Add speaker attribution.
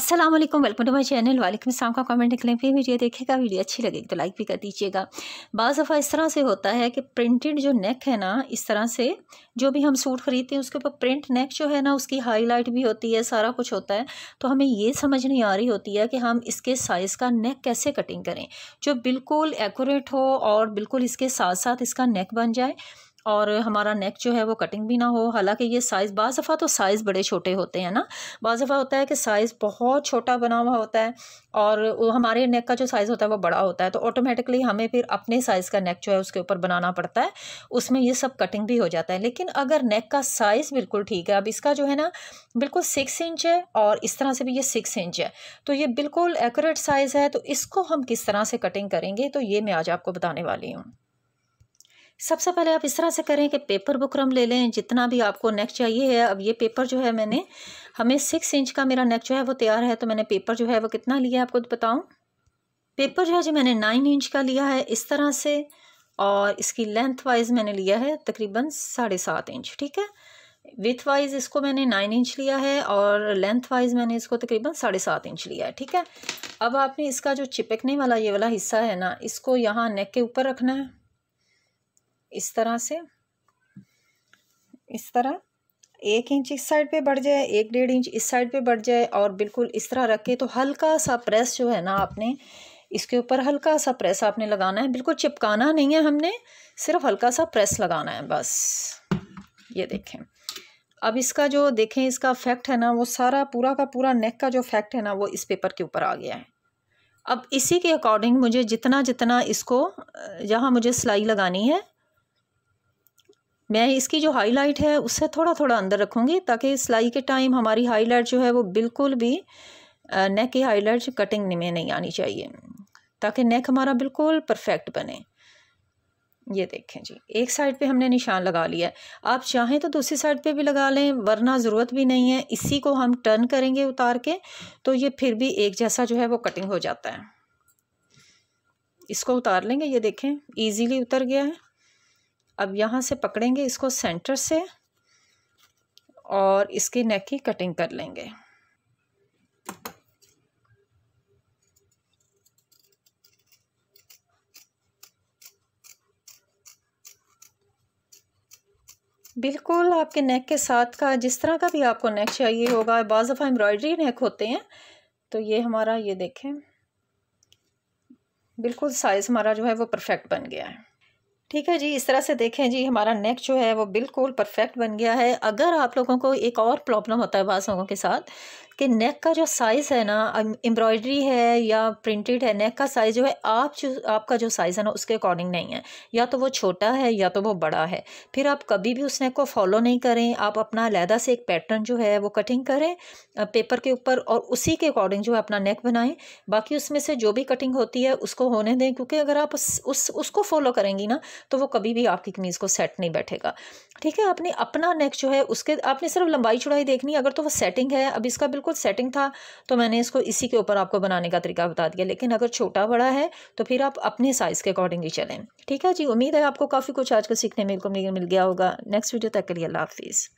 Speaker 1: Aslam welcome to my channel वालेकुम शाम का कमेंट निकलें फिर वीडियो देखेगा वीडियो अच्छी लगेगी तो लाइक भी कर दीजिएगा बज़ दफ़ा इस तरह से होता है कि प्रिंटेड जो नेक है ना इस तरह से जो भी हम सूट ख़रीदते हैं उसके ऊपर प्रिंट नेक जो है ना उसकी हाईलाइट भी होती है सारा कुछ होता है तो हमें ये समझ नहीं आ रही होती है कि हम इसके साइज़ का नेक कैसे कटिंग करें जो बिल्कुल एकूरेट हो और बिल्कुल इसके साथ साथ इसका नेक बन जाए और हमारा नेक जो है वो कटिंग भी ना हो हालांकि ये साइज़ बज दफ़ा तो साइज़ बड़े छोटे होते हैं ना बज दफ़ा होता है कि साइज़ बहुत छोटा बना हुआ होता है और हमारे नेक का जो साइज़ होता है वो बड़ा होता है तो ऑटोमेटिकली हमें फिर अपने साइज़ का नेक जो है उसके ऊपर बनाना पड़ता है उसमें ये सब कटिंग भी हो जाता है लेकिन अगर नेक का साइज़ बिल्कुल ठीक है अब इसका जो है ना बिल्कुल सिक्स इंच है और इस तरह से भी ये सिक्स इंच है तो ये बिल्कुल एक्यूरेट साइज़ है तो इसको हम किस तरह से कटिंग करेंगे तो ये मैं आज आपको बताने वाली हूँ सबसे पहले आप इस तरह से करें कि पेपर बुकरम ले लें जितना भी आपको नेक चाहिए है अब ये पेपर जो है मैंने हमें सिक्स इंच का मेरा नेक जो है वो तैयार है तो मैंने पेपर जो है वो कितना लिया आपको बताऊँ पेपर जो है जी मैंने नाइन इंच का लिया है इस तरह से और इसकी लेंथ वाइज मैंने लिया है तकरीबन साढ़े सात इंच ठीक है विथ वाइज इसको मैंने नाइन इंच लिया है और लेंथ वाइज मैंने इसको तकरीबन साढ़े सात इंच लिया है ठीक है अब आपने इसका जो चिपकने वाला ये वाला हिस्सा है ना इसको यहाँ नेक के ऊपर रखना है इस तरह से इस तरह एक इंच इस साइड पे बढ़ जाए एक डेढ़ इंच इस साइड पे बढ़ जाए और बिल्कुल इस तरह रख के तो हल्का सा प्रेस जो है ना आपने इसके ऊपर हल्का सा प्रेस आपने लगाना है बिल्कुल चिपकाना नहीं है हमने सिर्फ हल्का सा प्रेस लगाना है बस ये देखें अब इसका जो देखें इसका फैक्ट है ना वो सारा पूरा का पूरा नेक का जो फैक्ट है ना वो इस पेपर के ऊपर आ गया है अब इसी के अकॉर्डिंग मुझे जितना जितना इसको जहाँ मुझे सिलाई लगानी है मैं इसकी जो हाईलाइट है उससे थोड़ा थोड़ा अंदर रखूँगी ताकि सिलाई के टाइम हमारी हाईलाइट जो है वो बिल्कुल भी नेक की हाईलाइट कटिंग में नहीं आनी चाहिए ताकि नेक हमारा बिल्कुल परफेक्ट बने ये देखें जी एक साइड पे हमने निशान लगा लिया है आप चाहें तो दूसरी साइड पे भी लगा लें वरना ज़रूरत भी नहीं है इसी को हम टर्न करेंगे उतार के तो ये फिर भी एक जैसा जो है वो कटिंग हो जाता है इसको उतार लेंगे ये देखें इजीली उतर गया है अब यहाँ से पकड़ेंगे इसको सेंटर से और इसके नेक की कटिंग कर लेंगे बिल्कुल आपके नेक के साथ का जिस तरह का भी आपको नेक चाहिए होगा बाज दफ़ा एम्ब्रॉयडरी नेक होते हैं तो ये हमारा ये देखें बिल्कुल साइज़ हमारा जो है वो परफेक्ट बन गया है ठीक है जी इस तरह से देखें जी हमारा नेक जो है वो बिल्कुल परफेक्ट बन गया है अगर आप लोगों को एक और प्रॉब्लम होता है बाज़ लोगों के साथ कि नेक का जो साइज़ है ना एम्ब्रॉयडरी um, है या प्रिंटेड है नेक का साइज़ जो है आप जो आपका जो साइज़ है ना उसके अकॉर्डिंग नहीं है या तो वो छोटा है या तो वो बड़ा है फिर आप कभी भी उस नेक को फॉलो नहीं करें आप अपना लहदा से एक पैटर्न जो है वो कटिंग करें पेपर के ऊपर और उसी के अकॉर्डिंग जो है अपना नेक बनाएं बाकी उसमें से जो भी कटिंग होती है उसको होने दें क्योंकि अगर आप उस, उस उसको फॉलो करेंगी ना तो वो कभी भी आपकी कमीज़ को सेट नहीं बैठेगा ठीक है आपने अपना नेक जो है उसके आपने सिर्फ लंबाई चुड़ाई देखनी अगर तो वो सेटिंग है अब इसका बिल्कुल कुछ सेटिंग था तो मैंने इसको इसी के ऊपर आपको बनाने का तरीका बता दिया लेकिन अगर छोटा बड़ा है तो फिर आप अपने साइज़ के अकॉर्डिंगली चलें ठीक है जी उम्मीद है आपको काफ़ी कुछ आज का सीखने में मिल गया होगा नेक्स्ट वीडियो तक के लिए अल्लाह हाफिज़